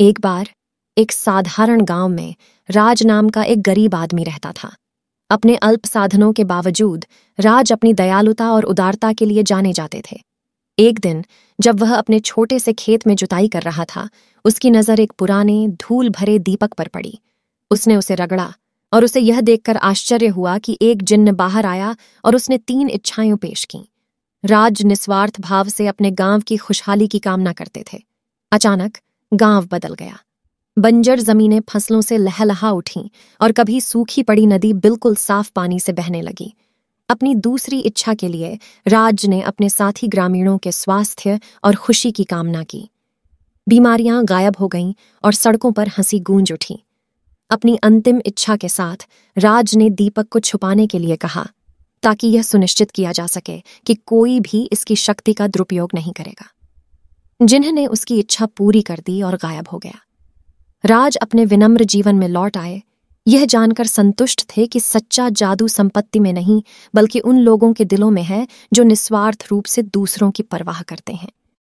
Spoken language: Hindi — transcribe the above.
एक बार एक साधारण गांव में राज नाम का एक गरीब आदमी रहता था अपने अल्प साधनों के बावजूद राज अपनी दयालुता और उदारता के लिए जाने जाते थे एक दिन जब वह अपने छोटे से खेत में जुताई कर रहा था उसकी नज़र एक पुराने धूल भरे दीपक पर पड़ी उसने उसे रगड़ा और उसे यह देखकर आश्चर्य हुआ कि एक जिन्न बाहर आया और उसने तीन इच्छाएं पेश की राज निस्वार्थ भाव से अपने गांव की खुशहाली की कामना करते थे अचानक गांव बदल गया बंजर जमीनें फसलों से लहलहा उठीं और कभी सूखी पड़ी नदी बिल्कुल साफ पानी से बहने लगी अपनी दूसरी इच्छा के लिए राज ने अपने साथी ग्रामीणों के स्वास्थ्य और खुशी की कामना की बीमारियां गायब हो गईं और सड़कों पर हंसी गूंज उठी अपनी अंतिम इच्छा के साथ राज ने दीपक को छुपाने के लिए कहा ताकि यह सुनिश्चित किया जा सके कि कोई भी इसकी शक्ति का दुरुपयोग नहीं करेगा जिन्होंने उसकी इच्छा पूरी कर दी और गायब हो गया राज अपने विनम्र जीवन में लौट आए यह जानकर संतुष्ट थे कि सच्चा जादू संपत्ति में नहीं बल्कि उन लोगों के दिलों में है जो निस्वार्थ रूप से दूसरों की परवाह करते हैं